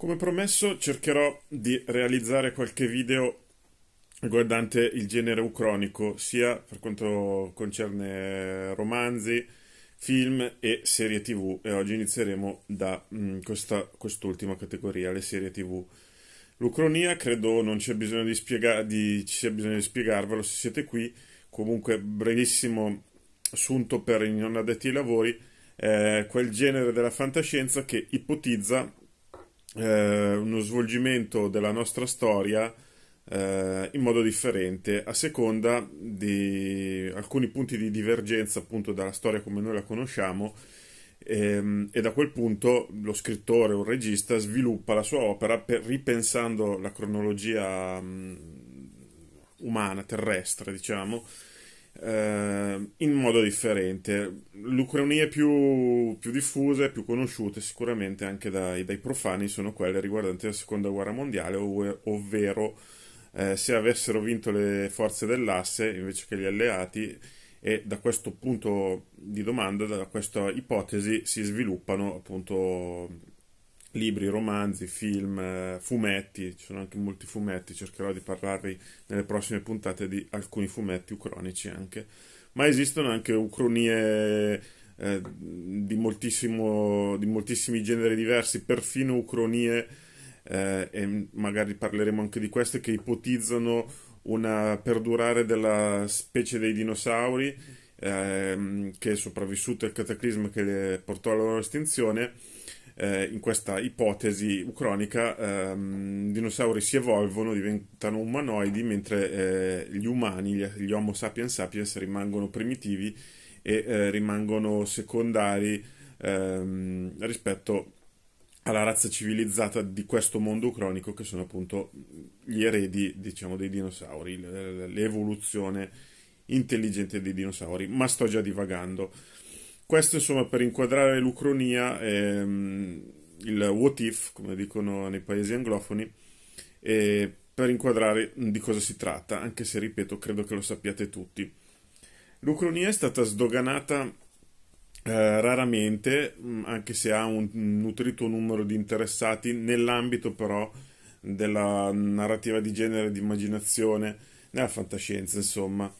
Come promesso cercherò di realizzare qualche video riguardante il genere ucronico, sia per quanto concerne romanzi, film e serie tv e oggi inizieremo da mh, mm, questa, quest'ultima categoria, le serie tv. L'Ucronia credo non c'è bisogno di, spiega- di, ci sia bisogno di spiegarvelo se siete qui, comunque brevissimo assunto per i non addetti ai lavori, eh, quel genere della fantascienza che ipotizza eh, uno svolgimento della nostra storia eh, in modo differente a seconda di alcuni punti di divergenza appunto dalla storia come noi la conosciamo ehm, e da quel punto lo scrittore o il regista sviluppa la sua opera per, ripensando la cronologia mh, mm, umana, terrestre diciamo eh, in modo differente. L'ucronie più, più diffuse, più conosciute sicuramente anche dai, dai, profani sono quelle riguardanti la seconda guerra mondiale, ov- ovvero eh, se avessero vinto le forze dell'asse invece che gli alleati e da questo punto di domanda, da questa ipotesi si sviluppano appunto libri, romanzi, film, eh, fumetti, ci sono anche molti fumetti, cercherò di parlarvi nelle prossime puntate di alcuni fumetti ucronici anche, ma esistono anche ucronie eh, di, di, moltissimi generi diversi, perfino ucronie, eh, e magari parleremo anche di queste, che ipotizzano una perdurare della specie dei dinosauri eh, che è sopravvissuta al cataclisma che portò alla loro estinzione eh, in questa ipotesi ucronica ehm, i dinosauri si evolvono, diventano umanoidi, mentre eh, gli umani, gli, gli, Homo sapiens sapiens, rimangono primitivi e eh, rimangono secondari ehm, rispetto alla razza civilizzata di questo mondo ucronico che sono appunto gli eredi diciamo, dei dinosauri, l'evoluzione intelligente dei dinosauri, ma sto già divagando. Questo insomma per inquadrare l'Ucronia, ehm, il what if, come dicono nei paesi anglofoni, eh, per inquadrare di cosa si tratta, anche se ripeto credo che lo sappiate tutti. L'Ucronia è stata sdoganata eh, raramente, mm, anche se ha un nutrito numero di interessati, nell'ambito però della narrativa di genere, e di immaginazione, nella fantascienza insomma.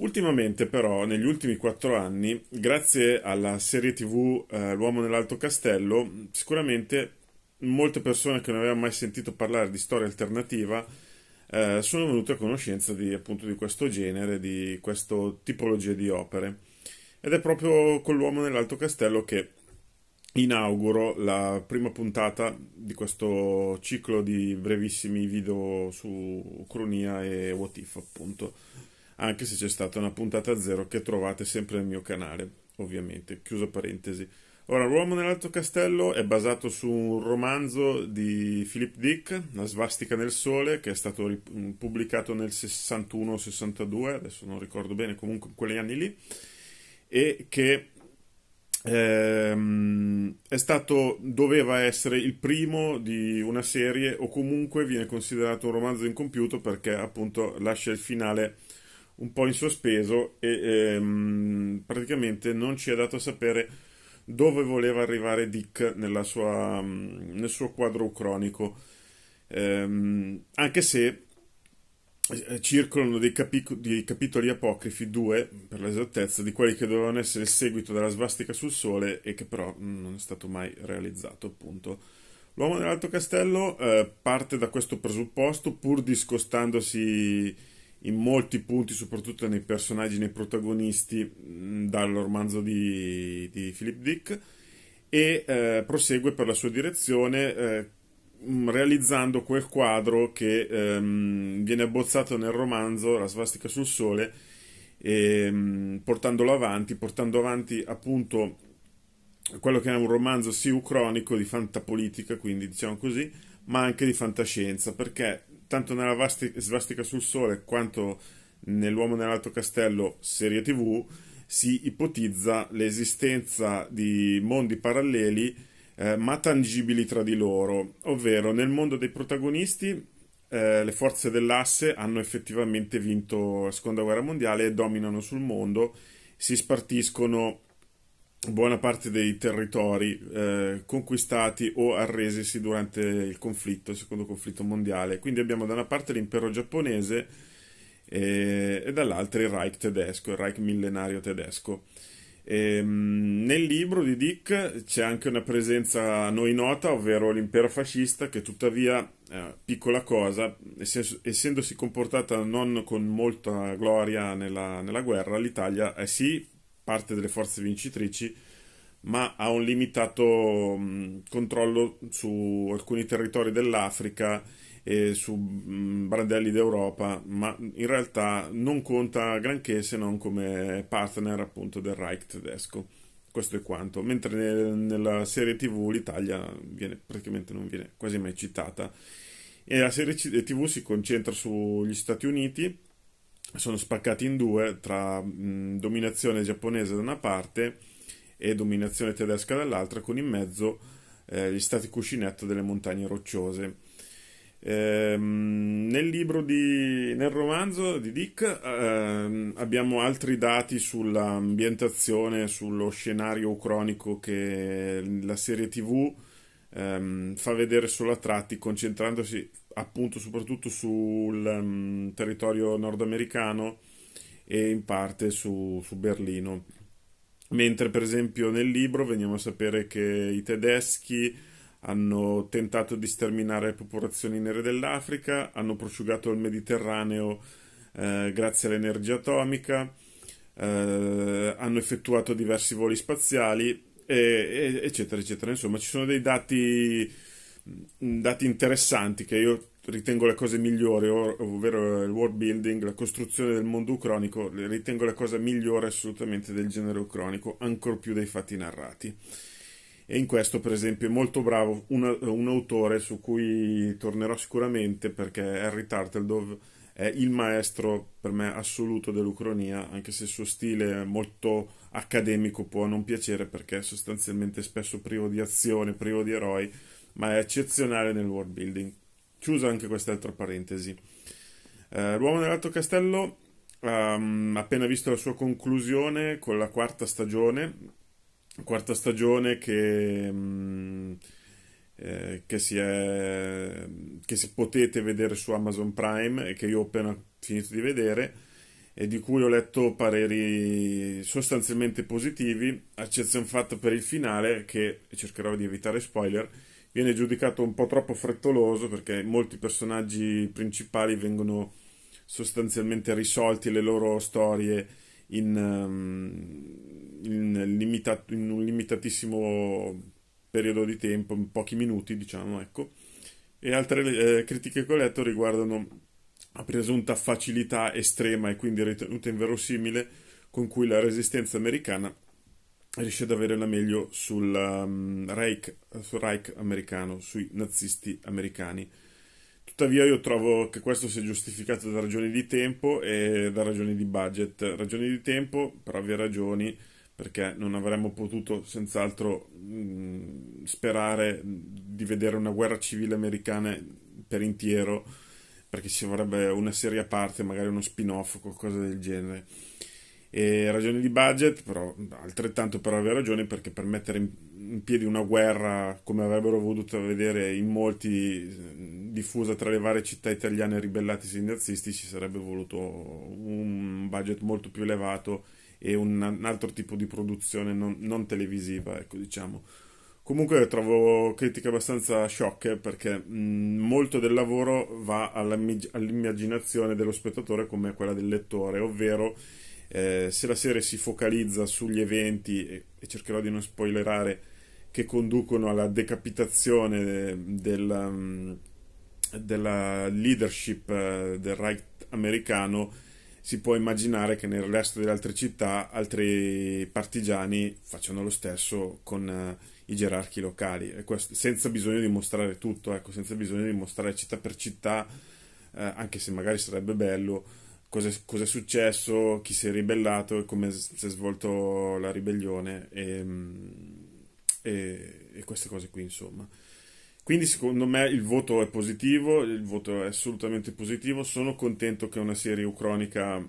Ultimamente però, negli ultimi quattro anni, grazie alla serie tv eh, L'uomo nell'alto castello, sicuramente molte persone che non avevano mai sentito parlare di storia alternativa eh, sono venute a conoscenza di, appunto, di questo genere, di questa tipologia di opere. Ed è proprio con l'uomo nell'alto castello che inauguro la prima puntata di questo ciclo di brevissimi video su Cronia e What If, appunto anche se c'è stata una puntata zero che trovate sempre nel mio canale, ovviamente, chiuso parentesi. Ora, L'uomo nell'alto castello è basato su un romanzo di Philip Dick, La svastica nel sole, che è stato rip- mm, pubblicato nel 61 62, adesso non ricordo bene, comunque in quegli anni lì, e che ehm, stato, doveva essere il primo di una serie, o comunque viene considerato un romanzo incompiuto perché appunto lascia il finale un po' in sospeso e ehm, praticamente non ci ha dato a sapere dove voleva arrivare Dick sua, mm, nel suo quadro cronico. Ehm, anche se eh, circolano dei, capic- dei, capitoli apocrifi, due per l'esattezza, di quelli che dovevano essere il seguito della svastica sul sole e che però non è stato mai realizzato, appunto. L'uomo dell'Alto Castello eh, parte da questo presupposto, pur discostandosi in molti punti, soprattutto nei personaggi, nei protagonisti, dal romanzo di, di Philip Dick e eh, prosegue per la sua direzione eh, realizzando quel quadro che ehm, viene abbozzato nel romanzo La svastica sul sole e, ehm, portandolo avanti, portando avanti appunto quello che è un romanzo siucronico ucronico di fantapolitica, quindi diciamo così, ma anche di fantascienza, perché tanto nella vasti- svastica sul sole quanto nell'uomo nell'alto castello serie tv si ipotizza l'esistenza di mondi paralleli eh, ma tangibili tra di loro, ovvero nel mondo dei protagonisti eh, le forze dell'asse hanno effettivamente vinto la seconda guerra mondiale e dominano sul mondo, si spartiscono buona parte dei territori eh, conquistati o arresi durante il conflitto, il secondo conflitto mondiale. Quindi abbiamo da una parte l'impero giapponese eh, e, dall'altra il Reich tedesco, il Reich millenario tedesco. E, ehm, nel libro di Dick c'è anche una presenza a noi nota, ovvero l'impero fascista, che tuttavia, eh, piccola cosa, essendosi comportata non con molta gloria nella, nella guerra, l'Italia è eh, sì, parte delle forze vincitrici, ma ha un limitato mm, controllo su alcuni territori dell'Africa e su mm, brandelli d'Europa, ma in realtà non conta granché se non come partner appunto del Reich tedesco. Questo è quanto. Mentre nella serie TV l'Italia viene, praticamente non viene quasi mai citata. E la serie eh, TV si concentra sugli Stati Uniti, sono spaccati in due tra mh, dominazione giapponese da una parte e dominazione tedesca dall'altra, con in mezzo eh, gli stati cuscinetto delle montagne rocciose. Ehm, nel, di, nel romanzo di Dick ehm, abbiamo altri dati sull'ambientazione, sullo scenario ucronico che la serie TV ehm, fa vedere solo a tratti, concentrandosi appunto soprattutto sul um, territorio nordamericano e in parte su, su, Berlino. Mentre per esempio nel libro veniamo a sapere che i tedeschi hanno tentato di sterminare le popolazioni nere dell'Africa, hanno prosciugato il Mediterraneo eh, grazie all'energia atomica, eh, hanno effettuato diversi voli spaziali, e, e, eccetera, eccetera. Insomma, ci sono dei dati Mm, dati interessanti che io ritengo le cose migliori, ovvero il world building, la costruzione del mondo ucronico, ritengo la cosa migliore assolutamente del genere ucronico, ancor più dei fatti narrati. E in questo, per esempio, è molto bravo un, un autore su cui tornerò sicuramente perché Harry Turtledove è il maestro per me assoluto dell'Ucronia, anche se il suo stile molto accademico può non piacere perché è sostanzialmente spesso privo di azione, privo di eroi ma è eccezionale nel world building. Chiusa anche quest'altra parentesi. Eh, L'uomo nell'alto castello, um, appena visto la sua conclusione con la quarta stagione, quarta stagione che, um, eh, che, si è, che si potete vedere su Amazon Prime e che io ho appena finito di vedere e di cui ho letto pareri sostanzialmente positivi, a eccezione fatta per il finale che cercherò di evitare spoiler viene giudicato un po' troppo frettoloso perché molti personaggi principali vengono sostanzialmente risolti le loro storie in, ehm, in, limita- in un limitatissimo periodo di tempo, in pochi minuti diciamo, ecco. E altre eh, critiche che ho letto riguardano la presunta facilità estrema e quindi ritenuta inverosimile con cui la resistenza americana riesce ad avere la meglio sul um, Reich, sul Reich americano, sui nazisti americani. Tuttavia io trovo che questo sia giustificato da ragioni di tempo e da ragioni di budget. Ragioni di tempo per ovvie ragioni, perché non avremmo potuto senz'altro mh, mm, sperare di vedere una guerra civile americana per intero, perché ci vorrebbe una serie a parte, magari uno spin-off o qualcosa del genere e ragioni di budget, però altrettanto per avere ragione perché per mettere in piedi una guerra come avrebbero voluto vedere in molti diffusa tra le varie città italiane ribellatisi nazisti ci sarebbe voluto un budget molto più elevato e un, un altro tipo di produzione non, non televisiva, ecco diciamo. Comunque trovo critiche abbastanza sciocche perché mh, molto del lavoro va all'immaginazione dello spettatore come quella del lettore, ovvero eh, se la serie si focalizza sugli eventi, e, e, cercherò di non spoilerare, che conducono alla decapitazione eh, della, mm, della leadership eh, del Reich americano, si può immaginare che nel resto delle altre città altri partigiani facciano lo stesso con eh, i gerarchi locali, questo, senza bisogno di mostrare tutto, ecco, senza bisogno di mostrare città per città, eh, anche se magari sarebbe bello, cosa, cosa, è successo, chi si è ribellato e come si è svolto la ribellione e, e, e queste cose qui, insomma. Quindi secondo me il voto è positivo, il voto è assolutamente positivo, sono contento che una serie ucronica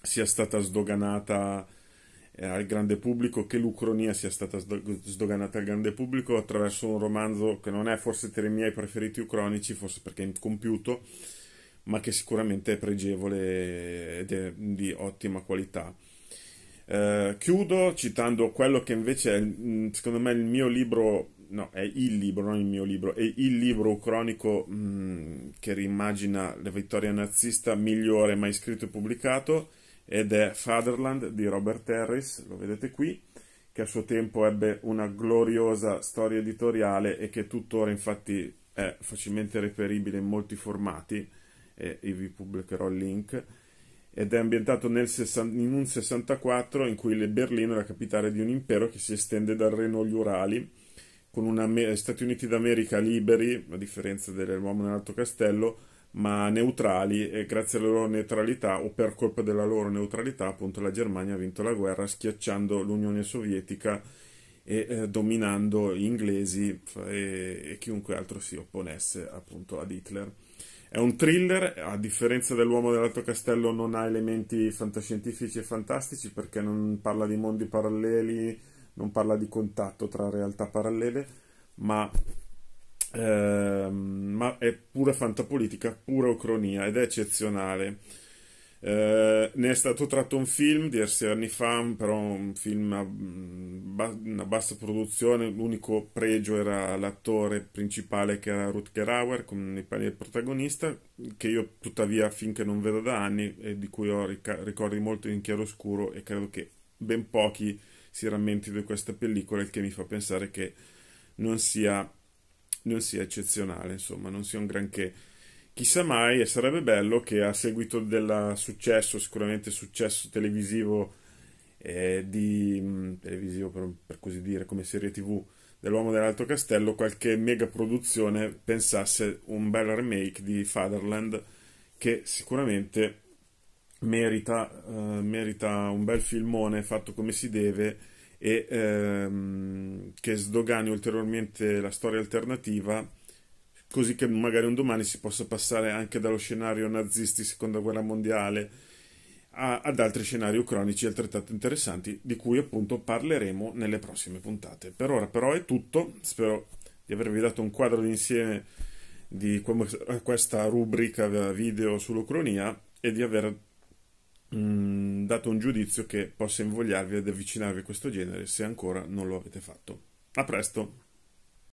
sia stata sdoganata eh, al grande pubblico, che l'Ucronia sia stata sdoganata al grande pubblico attraverso un romanzo che non è forse tra i miei preferiti ucronici, forse perché è incompiuto, ma che sicuramente è pregevole ed è di ottima qualità. Eh, chiudo citando quello che invece è, mm, secondo me, il mio libro, no, è il libro, non il mio libro, è il libro ucronico mh, mm, che rimagina la vittoria nazista migliore mai scritto e pubblicato, ed è Fatherland di Robert Harris, lo vedete qui, che a suo tempo ebbe una gloriosa storia editoriale e che tuttora infatti è facilmente reperibile in molti formati e vi pubblicherò il link ed è ambientato nel, in un 64 in cui Berlino è la capitale di un impero che si estende dal Reno agli Urali, con una, Stati Uniti d'America liberi, a differenza dell'uomo nell'Alto Castello, ma neutrali e grazie alla loro neutralità o per colpa della loro neutralità appunto la Germania ha vinto la guerra schiacciando l'Unione Sovietica e eh, dominando gli inglesi e, e chiunque altro si opponesse appunto ad Hitler. È un thriller, a differenza dell'uomo dell'Alto Castello non ha elementi fantascientifici e fantastici perché non parla di mondi paralleli, non parla di contatto tra realtà parallele, ma, ehm, ma è pura fantapolitica, pura ucronia ed è eccezionale. Eh, ne è stato tratto un film diversi anni fa, però un film a mm, una bassa produzione, l'unico pregio era l'attore principale che era Rutger Hauer con i panni del protagonista, che io tuttavia finché non vedo da anni e di cui ho ric- ricordi molto in chiaroscuro e credo che ben pochi si rammenti di questa pellicola, il che mi fa pensare che non sia, non sia eccezionale, insomma, non sia un granché chissà mai, e sarebbe bello che a seguito del successo, sicuramente successo televisivo, eh, di, mh, mm, televisivo per, per, così dire, come serie tv dell'Uomo dell'Alto Castello, qualche mega produzione pensasse un bel remake di Fatherland che sicuramente merita, eh, merita un bel filmone fatto come si deve e ehm, che sdogani ulteriormente la storia alternativa così che magari un domani si possa passare anche dallo scenario nazisti seconda guerra mondiale a, ad altri scenari ucronici altrettanto interessanti di cui appunto parleremo nelle prossime puntate. Per ora però è tutto, spero di avervi dato un quadro d'insieme di questa rubrica video sull'Ucronia e di aver mm, dato un giudizio che possa invogliarvi ad avvicinarvi a questo genere se ancora non lo avete fatto. A presto!